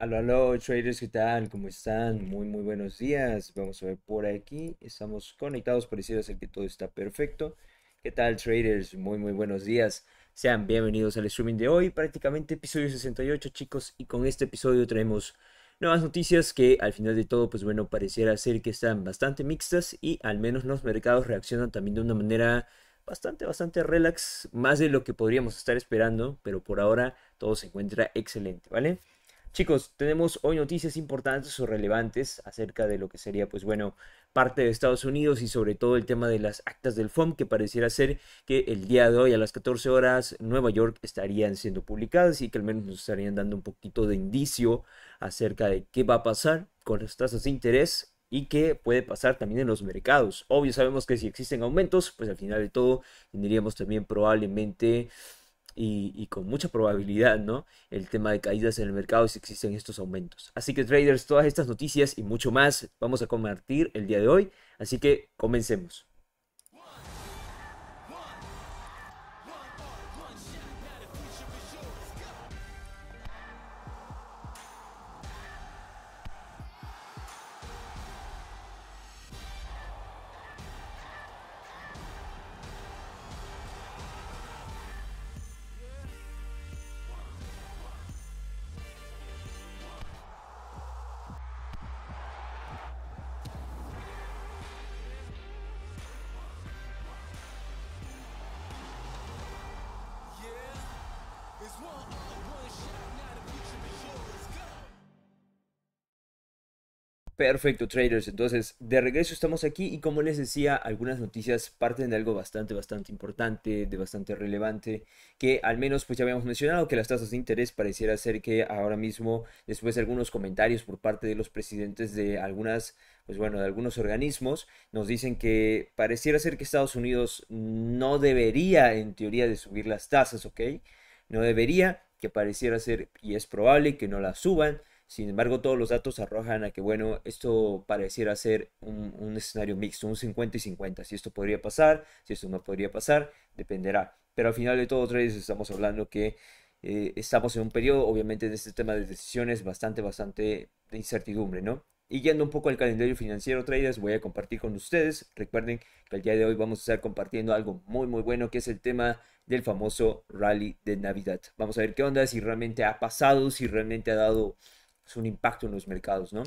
Aló, aló, traders, ¿qué tal? ¿Cómo están? Muy, muy buenos días. Vamos a ver por aquí. Estamos conectados, pareciera ser que todo está perfecto. ¿Qué tal, traders? Muy, muy buenos días. Sean bienvenidos al streaming de hoy, prácticamente episodio 68, chicos. Y con este episodio traemos nuevas noticias que al final de todo, pues bueno, pareciera ser que están bastante mixtas y al menos los mercados reaccionan también de una manera bastante, bastante relax, más de lo que podríamos estar esperando, pero por ahora todo se encuentra excelente, ¿vale? Chicos, tenemos hoy noticias importantes o relevantes acerca de lo que sería, pues bueno, parte de Estados Unidos y sobre todo el tema de las actas del FOM, que pareciera ser que el día de hoy a las 14 horas Nueva York estarían siendo publicadas y que al menos nos estarían dando un poquito de indicio acerca de qué va a pasar con las tasas de interés y qué puede pasar también en los mercados. Obvio sabemos que si existen aumentos, pues al final de todo tendríamos también probablemente y, con mucha probabilidad, ¿no? El tema de caídas en el mercado si existen estos aumentos. Así que traders, todas estas noticias y mucho más vamos a compartir el día de hoy. Así que comencemos. Perfecto, traders. Entonces, de regreso estamos aquí y como les decía, algunas noticias parten de algo bastante, bastante importante, de bastante relevante, que al menos pues ya habíamos mencionado que las tasas de interés pareciera ser que ahora mismo, después de algunos comentarios por parte de los presidentes de algunas, pues bueno, de algunos organismos, nos dicen que pareciera ser que Estados Unidos no debería, en teoría, de subir las tasas, ¿ok? No debería, que pareciera ser y es probable que no la suban. Sin embargo, todos los datos arrojan a que, bueno, esto pareciera ser un, escenario mixto, un 50 y 50. Si esto podría pasar, si esto no podría pasar, dependerá. Pero al final de todo, trades estamos hablando que eh, estamos en un periodo, obviamente, en este tema de decisiones bastante, bastante de incertidumbre, ¿no? Y yendo un poco al calendario financiero, traders, voy a compartir con ustedes. Recuerden que el día de hoy vamos a estar compartiendo algo muy, muy bueno, que es el tema del famoso rally de Navidad. Vamos a ver qué onda, si realmente ha pasado, si realmente ha dado pues, un impacto en los mercados, ¿no?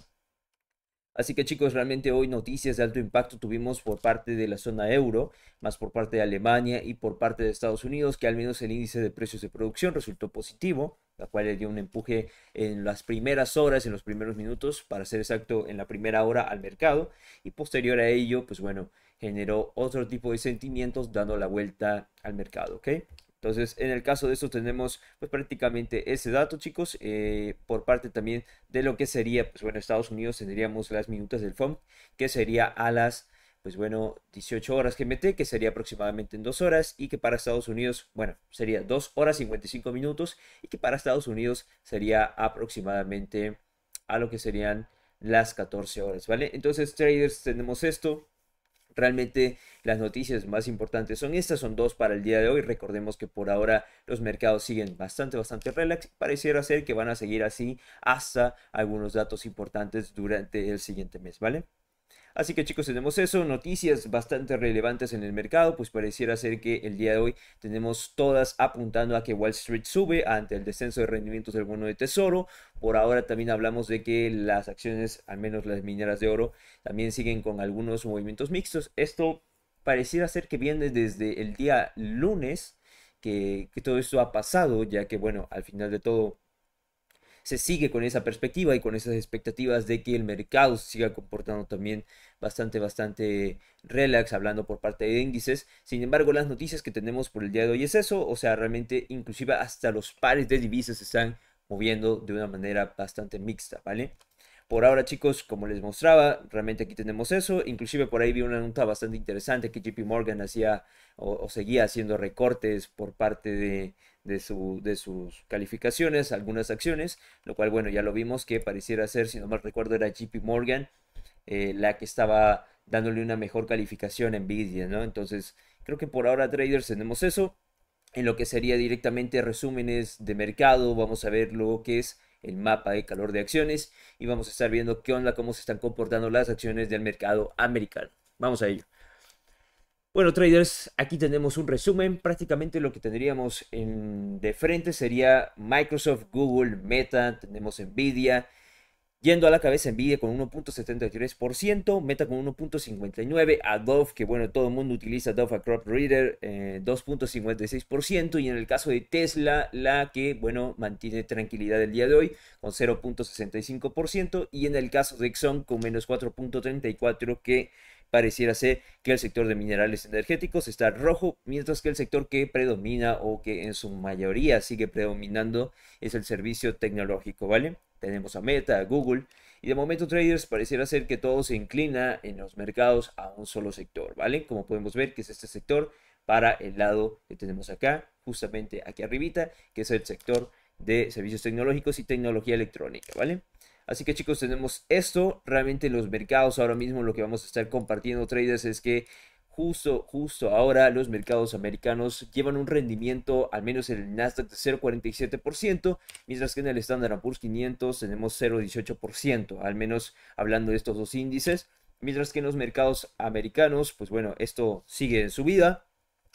Así que chicos, realmente hoy noticias de alto impacto tuvimos por parte de la zona euro, más por parte de Alemania y por parte de Estados Unidos, que al menos el índice de precios de producción resultó positivo, la cual le dio un empuje en las primeras horas, en los primeros minutos, para ser exacto, en la primera hora al mercado. Y posterior a ello, pues bueno, generó otro tipo de sentimientos dando la vuelta al mercado, ¿ok? Entonces, en el caso de esto tenemos pues, prácticamente ese dato, chicos. Eh, por parte también de lo que sería, pues bueno, Estados Unidos tendríamos las minutas del FOM, que sería a las, pues bueno, 18 horas GMT, que sería aproximadamente en 2 horas, y que para Estados Unidos, bueno, sería 2 horas 55 minutos, y que para Estados Unidos sería aproximadamente a lo que serían las 14 horas, ¿vale? Entonces, traders, tenemos esto. Realmente las noticias más importantes son estas, son dos para el día de hoy. Recordemos que por ahora los mercados siguen bastante, bastante relax. Pareciera ser que van a seguir así hasta algunos datos importantes durante el siguiente mes, ¿vale? Así que chicos, tenemos eso, noticias bastante relevantes en el mercado, pues pareciera ser que el día de hoy tenemos todas apuntando a que Wall Street sube ante el descenso de rendimientos del bono de tesoro. Por ahora también hablamos de que las acciones, al menos las mineras de oro, también siguen con algunos movimientos mixtos. Esto pareciera ser que viene desde el día lunes que, todo esto ha pasado, ya que bueno, al final de todo se sigue con esa perspectiva y con esas expectativas de que el mercado siga comportando también bastante, bastante relax, hablando por parte de índices. Sin embargo, las noticias que tenemos por el día de hoy es eso, o sea, realmente inclusive hasta los pares de divisas se están moviendo de una manera bastante mixta, ¿vale? Por ahora, chicos, como les mostraba, realmente aquí tenemos eso. Inclusive por ahí vi una nota bastante interesante que JP Morgan hacía o seguía haciendo recortes por parte de, de, de sus calificaciones, algunas acciones, lo cual, bueno, ya lo vimos que pareciera ser, si no mal recuerdo, era JP Morgan eh, la que estaba dándole una mejor calificación a Nvidia, ¿no? Entonces, creo que por ahora traders tenemos eso. En lo que sería directamente resúmenes de mercado, vamos a ver lo que es el mapa de calor de acciones y vamos a estar viendo qué onda, cómo se están comportando las acciones del mercado americano. Vamos a ello. Bueno, traders, aquí tenemos un resumen. Prácticamente lo que tendríamos de frente sería Microsoft, Google, Meta, tenemos Nvidia. Yendo a la cabeza Nvidia con 1.73%, Meta con 1.59%, Adobe, que bueno, todo el mundo utiliza Adobe Crop Reader, eh, 2.56%, y en el caso de Tesla, la que bueno, mantiene tranquilidad el día de hoy con 0.65%, y en el caso de Exxon con menos 4.34%, que pareciera ser que el sector de minerales energéticos está rojo, mientras que el sector que predomina o que en su mayoría sigue predominando es el servicio tecnológico, ¿vale? Tenemos a Meta, a Google, y de momento traders pareciera ser que todo se inclina en los mercados a un solo sector, ¿vale? Como podemos ver que es este sector para el lado que tenemos acá, justamente aquí arribita, que es el sector de servicios tecnológicos y tecnología electrónica, ¿vale? Así que chicos, tenemos esto. Realmente los mercados ahora mismo lo que vamos a estar compartiendo traders es que justo, justo ahora los mercados americanos llevan un rendimiento, al menos en el Nasdaq, de 0,47%, mientras que en el Standard Poor's 500 tenemos 0,18%, al menos hablando de estos dos índices. Mientras que en los mercados americanos, pues bueno, esto sigue en subida.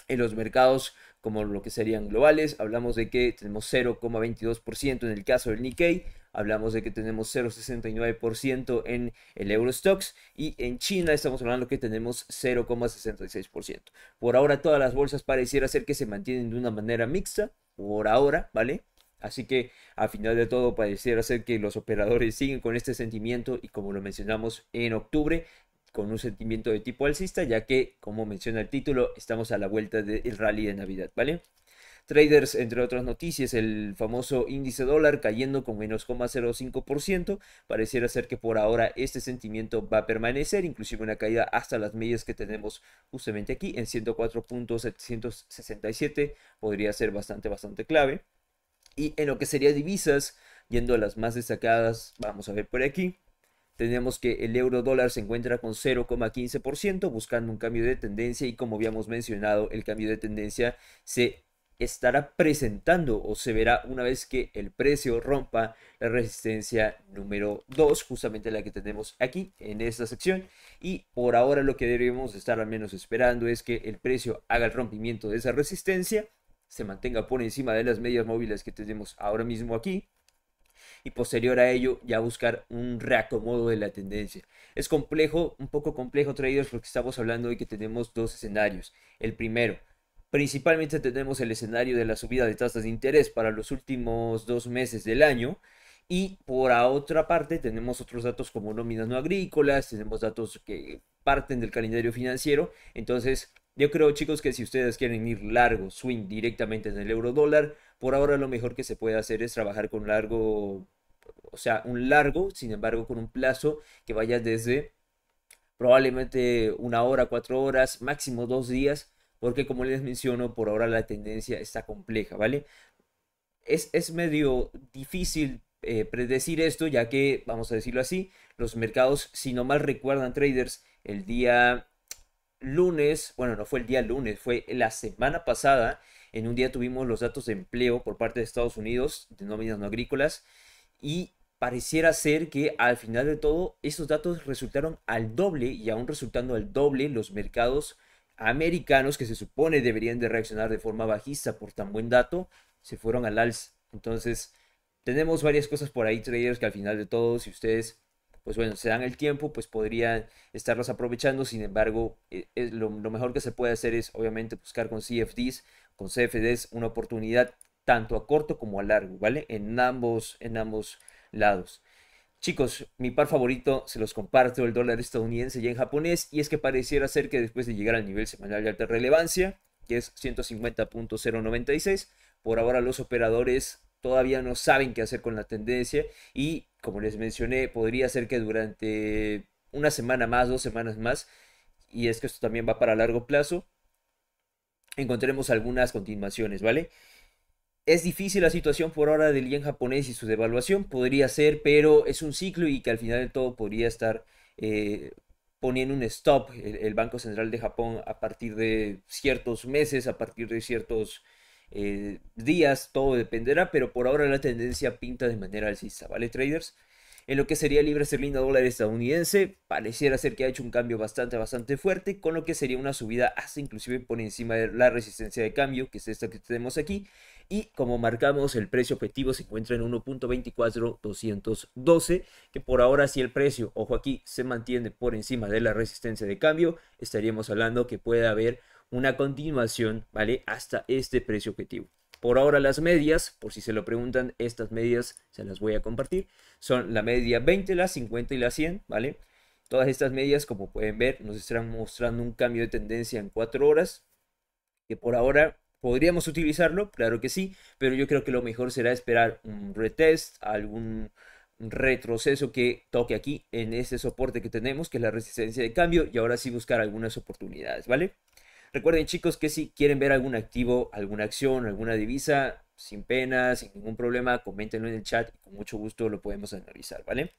En los mercados como lo que serían globales, hablamos de que tenemos 0,22% en el caso del Nikkei, hablamos de que tenemos 0,69% en el Eurostox y en China estamos hablando que tenemos 0,66%. Por ahora todas las bolsas pareciera ser que se mantienen de una manera mixta, por ahora, ¿vale? Así que a final de todo pareciera ser que los operadores siguen con este sentimiento y como lo mencionamos en octubre, con un sentimiento de tipo alcista, ya que como menciona el título, estamos a la vuelta del rally de Navidad, ¿vale? Traders, entre otras noticias, el famoso índice dólar cayendo con menos 0,05%. Pareciera ser que por ahora este sentimiento va a permanecer, inclusive una caída hasta las medias que tenemos justamente aquí en 104.767. Podría ser bastante, bastante clave. Y en lo que sería divisas, yendo a las más destacadas, vamos a ver por aquí. Tenemos que el euro dólar se encuentra con 0,15%, buscando un cambio de tendencia y como habíamos mencionado, el cambio de tendencia se estará presentando o se verá una vez que el precio rompa la resistencia número 2, justamente la que tenemos aquí en esta sección. Y por ahora lo que debemos estar al menos esperando es que el precio haga el rompimiento de esa resistencia, se mantenga por encima de las medias móviles que tenemos ahora mismo aquí, y posterior a ello ya buscar un reacomodo de la tendencia. Es complejo, un poco complejo traídos porque estamos hablando de que tenemos dos escenarios. El primero, Principalmente tenemos el escenario de la subida de tasas de interés para los últimos dos meses del año. Y por otra parte tenemos otros datos como nóminas no agrícolas, tenemos datos que parten del calendario financiero. Entonces, yo creo chicos que si ustedes quieren ir largo, swing directamente en el euro dólar, por ahora lo mejor que se puede hacer es trabajar con largo, o sea, un largo, sin embargo, con un plazo que vaya desde probablemente una hora, cuatro horas, máximo dos días porque como les menciono, por ahora la tendencia está compleja, ¿vale? Es, medio difícil eh, predecir esto, ya que, vamos a decirlo así, los mercados, si no mal recuerdan traders, el día lunes, bueno, no fue el día lunes, fue la semana pasada, en un día tuvimos los datos de empleo por parte de Estados Unidos, de nóminas no agrícolas, y pareciera ser que al final de todo, esos datos resultaron al doble y aún resultando al doble, los mercados americanos que se supone deberían de reaccionar de forma bajista por tan buen dato, se fueron al alza. Entonces, tenemos varias cosas por ahí, traders, que al final de todo, si ustedes, pues bueno, se dan el tiempo, pues podrían estarlos aprovechando. Sin embargo, eh, lo, mejor que se puede hacer es, obviamente, buscar con CFDs, con CFDs, una oportunidad tanto a corto como a largo, ¿vale? En ambos, en ambos lados. Chicos, mi par favorito, se los comparto, el dólar estadounidense ya en japonés, y es que pareciera ser que después de llegar al nivel semanal de alta relevancia, que es 150.096, por ahora los operadores todavía no saben qué hacer con la tendencia y, como les mencioné, podría ser que durante una semana más, dos semanas más, y es que esto también va para largo plazo, encontremos algunas continuaciones, ¿vale? Es difícil la situación por ahora del yen japonés y su devaluación, podría ser, pero es un ciclo y que al final de todo podría estar eh, poniendo un stop el, Banco Central de Japón a partir de ciertos meses, a partir de ciertos eh, días, todo dependerá, pero por ahora la tendencia pinta de manera alcista, ¿vale, traders? En lo que sería ser linda dólar estadounidense, pareciera ser que ha hecho un cambio bastante, bastante fuerte, con lo que sería una subida hasta inclusive por encima de la resistencia de cambio, que es esta que tenemos aquí. Y como marcamos, el precio objetivo se encuentra en 1.24212, que por ahora si el precio, ojo aquí, se mantiene por encima de la resistencia de cambio, estaríamos hablando que puede haber una continuación, ¿vale? Hasta este precio objetivo. Por ahora las medias, por si se lo preguntan, estas medias se las voy a compartir. Son la media 20, la 50 y la 100, ¿vale? Todas estas medias, como pueden ver, nos estarán mostrando un cambio de tendencia en 4 horas, que por ahora podríamos utilizarlo, claro que sí, pero yo creo que lo mejor será esperar un retest, algún retroceso que toque aquí en ese soporte que tenemos, que es la resistencia de cambio, y ahora sí buscar algunas oportunidades, ¿vale? Recuerden chicos que si quieren ver algún activo, alguna acción, alguna divisa, sin pena, sin ningún problema, coméntenlo en el chat y con mucho gusto lo podemos analizar, ¿vale?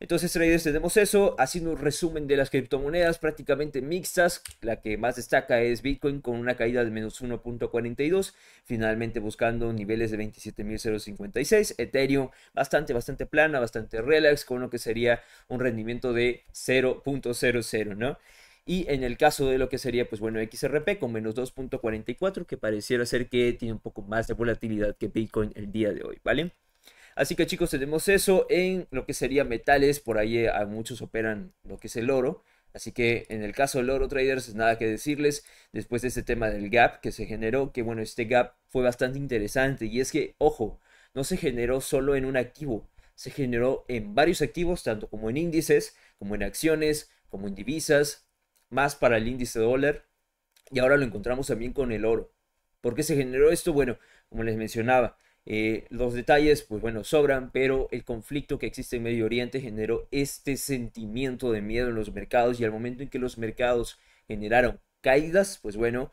Entonces, traders, tenemos eso, haciendo un resumen de las criptomonedas prácticamente mixtas. La que más destaca es Bitcoin con una caída de menos 1.42, finalmente buscando niveles de 27.056. Ethereum bastante, bastante plana, bastante relax, con lo que sería un rendimiento de 0.00, ¿no? Y en el caso de lo que sería, pues bueno, XRP con menos 2.44, que pareciera ser que tiene un poco más de volatilidad que Bitcoin el día de hoy, ¿vale? Así que chicos, tenemos eso en lo que sería metales, por ahí eh, a muchos operan lo que es el oro. Así que en el caso del oro traders, nada que decirles después de este tema del gap que se generó, que bueno, este gap fue bastante interesante y es que, ojo, no se generó solo en un activo, se generó en varios activos, tanto como en índices, como en acciones, como en divisas, más para el índice dólar y ahora lo encontramos también con el oro. ¿Por qué se generó esto? Bueno, como les mencionaba, eh, los detalles, pues bueno, sobran, pero el conflicto que existe en Medio Oriente generó este sentimiento de miedo en los mercados y al momento en que los mercados generaron caídas, pues bueno,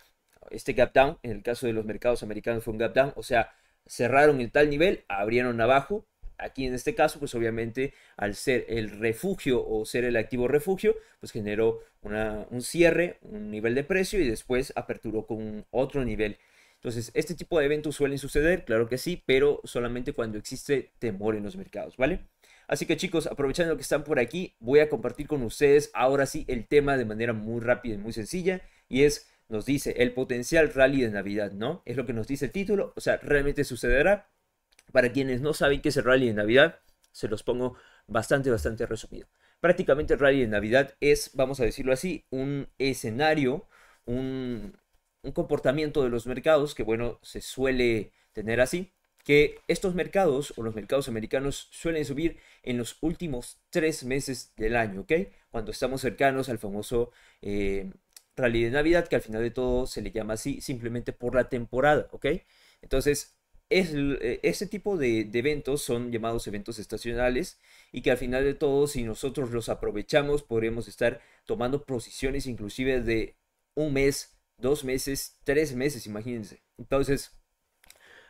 este gap down, en el caso de los mercados americanos fue un gap down, o sea, cerraron en tal nivel, abrieron abajo Aquí en este caso, pues obviamente al ser el refugio o ser el activo refugio, pues generó un cierre, un nivel de precio y después aperturó con otro nivel. Entonces, este tipo de eventos suelen suceder, claro que sí, pero solamente cuando existe temor en los mercados, ¿vale? Así que chicos, aprovechando que están por aquí, voy a compartir con ustedes ahora sí el tema de manera muy rápida y muy sencilla y es nos dice el potencial rally de Navidad, ¿no? Es lo que nos dice el título, o sea, realmente sucederá, para quienes no saben qué es el rally de Navidad, se los pongo bastante, bastante resumido. Prácticamente el rally de Navidad es, vamos a decirlo así, un escenario, un, comportamiento de los mercados que, bueno, se suele tener así, que estos mercados o los mercados americanos suelen subir en los últimos tres meses del año, ¿ok? Cuando estamos cercanos al famoso eh, rally de Navidad, que al final de todo se le llama así simplemente por la temporada, ¿ok? Entonces, es, eh, ese tipo de, eventos son llamados eventos estacionales y que al final de todo, si nosotros los aprovechamos, podremos estar tomando posiciones inclusive de un mes, dos meses, tres meses, imagínense. Entonces,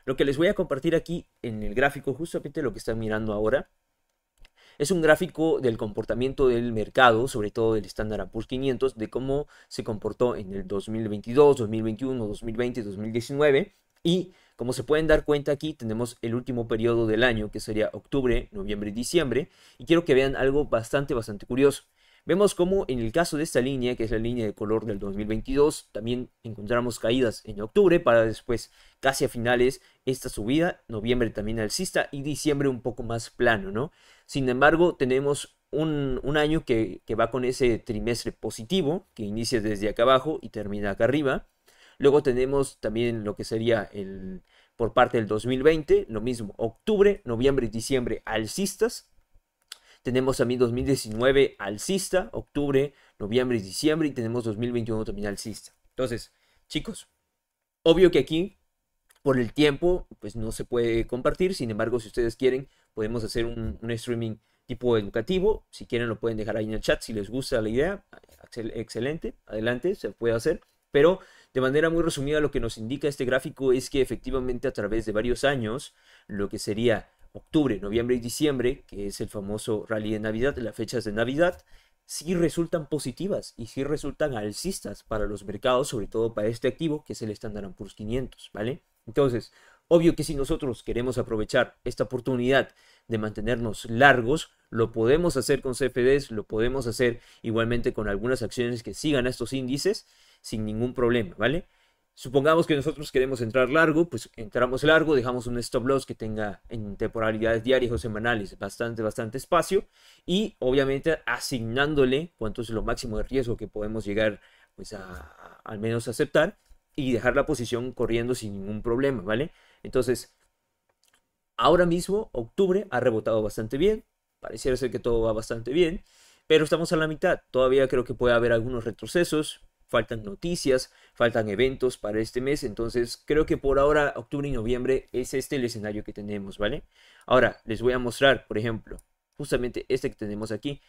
lo que les voy a compartir aquí en el gráfico, justamente lo que están mirando ahora, es un gráfico del comportamiento del mercado, sobre todo del estándar Poor's 500, de cómo se comportó en el 2022, 2021, 2020, 2019 y como se pueden dar cuenta aquí, tenemos el último periodo del año, que sería octubre, noviembre y diciembre, y quiero que vean algo bastante, bastante curioso. Vemos como en el caso de esta línea, que es la línea de color del 2022, también encontramos caídas en octubre para después, casi a finales, esta subida, noviembre también alcista y diciembre un poco más plano, ¿no? Sin embargo, tenemos un, año que va con ese trimestre positivo, que inicia desde acá abajo y termina acá arriba, Luego tenemos también lo que sería el, por parte del 2020, lo mismo, octubre, noviembre y diciembre alcistas. Tenemos también 2019 alcista, octubre, noviembre y diciembre, y tenemos 2021 también alcista. Entonces, chicos, obvio que aquí por el tiempo, pues no se puede compartir. Sin embargo, si ustedes quieren, podemos hacer un, un, streaming tipo educativo. Si quieren, lo pueden dejar ahí en el chat. Si les gusta la idea, excelente, adelante, se puede hacer. Pero de manera muy resumida lo que nos indica este gráfico es que efectivamente a través de varios años, lo que sería octubre, noviembre y diciembre, que es el famoso rally de Navidad, las fechas de Navidad, sí resultan positivas y sí resultan alcistas para los mercados, sobre todo para este activo que es el Standard Poor's 500, ¿vale? Entonces, obvio que si nosotros queremos aprovechar esta oportunidad de mantenernos largos, lo podemos hacer con CFDs, lo podemos hacer igualmente con algunas acciones que sigan a estos índices sin ningún problema, ¿vale? Supongamos que nosotros queremos entrar largo, pues entramos largo, dejamos un stop loss que tenga en temporalidades diarias o semanales bastante, bastante espacio y obviamente asignándole cuánto es lo máximo de riesgo que podemos llegar pues a, al menos aceptar y dejar la posición corriendo sin ningún problema, ¿vale? Entonces, ahora mismo, octubre ha rebotado bastante bien, pareciera ser que todo va bastante bien, pero estamos a la mitad, todavía creo que puede haber algunos retrocesos, faltan noticias, faltan eventos para este mes, entonces creo que por ahora, octubre y noviembre, es este el escenario que tenemos, ¿vale? Ahora, les voy a mostrar, por ejemplo, justamente este que tenemos aquí.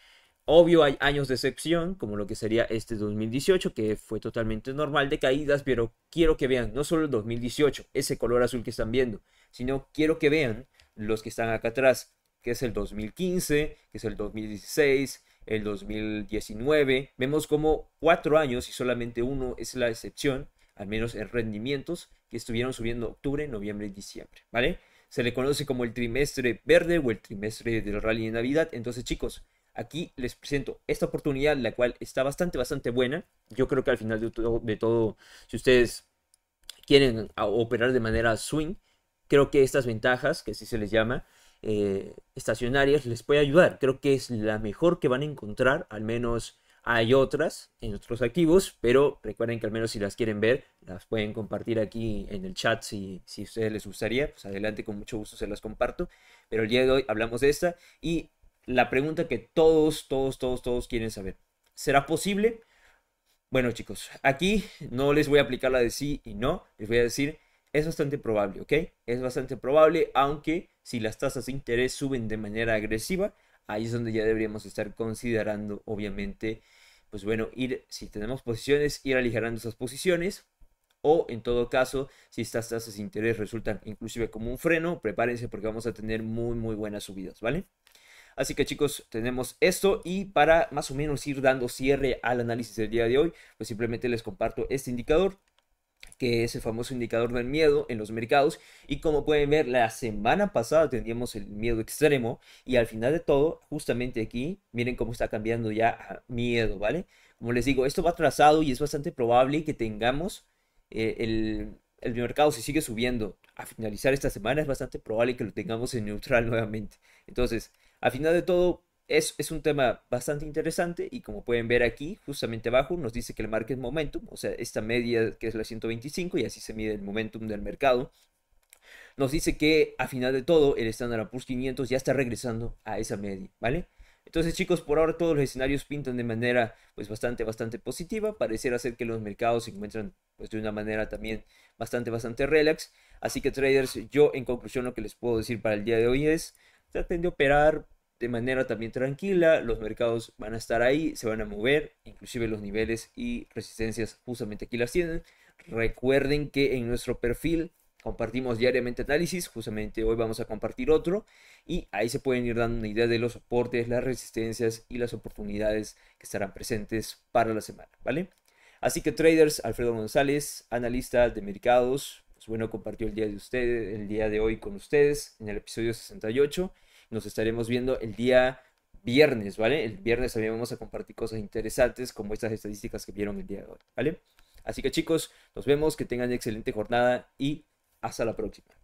Obvio hay años de excepción, como lo que sería este 2018, que fue totalmente normal de caídas, pero quiero que vean no solo el 2018, ese color azul que están viendo, sino quiero que vean los que están acá atrás, que es el 2015, que es el 2016, el 2019. Vemos como cuatro años y solamente uno es la excepción, al menos en rendimientos, que estuvieron subiendo octubre, noviembre y diciembre, ¿vale? Se le conoce como el trimestre verde o el trimestre del rally de Navidad. Entonces, chicos, aquí les presento esta oportunidad, la cual está bastante, bastante buena. Yo creo que al final de todo, de todo si ustedes quieren operar de manera swing, creo que estas ventajas, que así se les llama, eh, estacionarias les puede ayudar. Creo que es la mejor que van a encontrar, al menos hay otras en otros activos, pero recuerden que al menos si las quieren ver, las pueden compartir aquí en el chat si, si a ustedes les gustaría. Pues adelante, con mucho gusto se las comparto. Pero el día de hoy hablamos de esta y la pregunta que todos, todos, todos, todos quieren saber. ¿Será posible? Bueno chicos, aquí no les voy a aplicar la de sí y no, les voy a decir es bastante probable, ¿ok? Es bastante probable, aunque si las tasas de interés suben de manera agresiva, ahí es donde ya deberíamos estar considerando, obviamente, pues bueno, ir, si tenemos posiciones, ir aligerando esas posiciones. O en todo caso, si estas tasas de interés resultan inclusive como un freno, prepárense porque vamos a tener muy, muy buenas subidas, ¿vale? Así que chicos, tenemos esto y para más o menos ir dando cierre al análisis del día de hoy, pues simplemente les comparto este indicador que es el famoso indicador del miedo en los mercados. Y como pueden ver, la semana pasada teníamos el miedo extremo y al final de todo, justamente aquí, miren cómo está cambiando ya a miedo, ¿vale? Como les digo, esto va trazado y es bastante probable que tengamos eh, el, el mercado si sigue subiendo a finalizar esta semana es bastante probable que lo tengamos en neutral nuevamente. Entonces, al final de todo, es, un tema bastante interesante y como pueden ver aquí, justamente abajo nos dice que el market momentum, o sea, esta media que es la 125 y así se mide el momentum del mercado, nos dice que a final de todo el Standard Poor's 500 ya está regresando a esa media, ¿vale? Entonces chicos, por ahora todos los escenarios pintan de manera pues bastante, bastante positiva. Pareciera ser que los mercados se encuentran pues de una manera también bastante, bastante relax. Así que traders, yo en conclusión lo que les puedo decir para el día de hoy es traten de operar de manera también tranquila, los mercados van a estar ahí, se van a mover, inclusive los niveles y resistencias justamente aquí las tienen. Recuerden que en nuestro perfil compartimos diariamente análisis, justamente hoy vamos a compartir otro y ahí se pueden ir dando una idea de los soportes, las resistencias y las oportunidades que estarán presentes para la semana, ¿vale? Así que traders, Alfredo González, analista de mercados, pues bueno, compartió el día de ustedes, el día de hoy con ustedes en el episodio 68 nos estaremos viendo el día viernes, ¿vale? El viernes también vamos a compartir cosas interesantes como estas estadísticas que vieron el día de hoy, ¿vale? Así que chicos, nos vemos, que tengan excelente jornada y hasta la próxima.